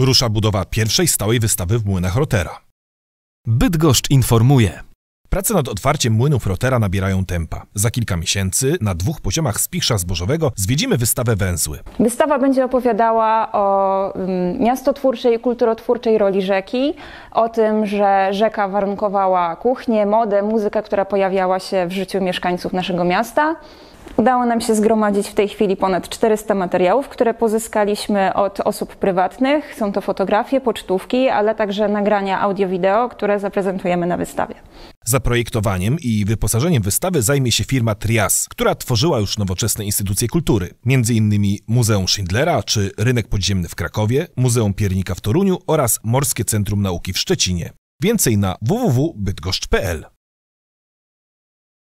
Rusza budowa pierwszej stałej wystawy w Młynach Rotera. Bydgoszcz informuje. Prace nad otwarciem młynów Rotera nabierają tempa. Za kilka miesięcy na dwóch poziomach Spichrza Zbożowego zwiedzimy wystawę Węzły. Wystawa będzie opowiadała o mm, miastotwórczej i kulturotwórczej roli rzeki, o tym, że rzeka warunkowała kuchnię, modę, muzykę, która pojawiała się w życiu mieszkańców naszego miasta. Udało nam się zgromadzić w tej chwili ponad 400 materiałów, które pozyskaliśmy od osób prywatnych. Są to fotografie, pocztówki, ale także nagrania audio-wideo, które zaprezentujemy na wystawie. Zaprojektowaniem i wyposażeniem wystawy zajmie się firma Trias, która tworzyła już nowoczesne instytucje kultury, m.in. Muzeum Schindlera czy Rynek Podziemny w Krakowie, Muzeum Piernika w Toruniu oraz Morskie Centrum Nauki w Szczecinie. Więcej na www.bydgoszcz.pl